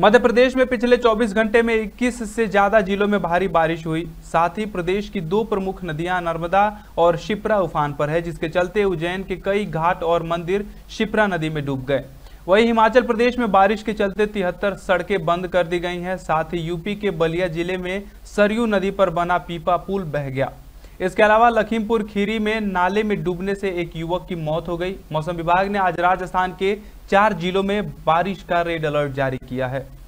मध्य प्रदेश में पिछले 24 घंटे में 21 से ज्यादा जिलों में भारी बारिश हुई साथ ही प्रदेश की दो प्रमुख नदियां नर्मदा और शिप्रा उफान पर है जिसके चलते उज्जैन के कई घाट और मंदिर शिप्रा नदी में डूब गए वहीं हिमाचल प्रदेश में बारिश के चलते तिहत्तर सड़कें बंद कर दी गई हैं साथ ही यूपी के बलिया जिले में सरयू नदी पर बना पीपा पुल बह गया इसके अलावा लखीमपुर खीरी में नाले में डूबने से एक युवक की मौत हो गई मौसम विभाग ने आज राजस्थान के चार जिलों में बारिश का रेड अलर्ट जारी किया है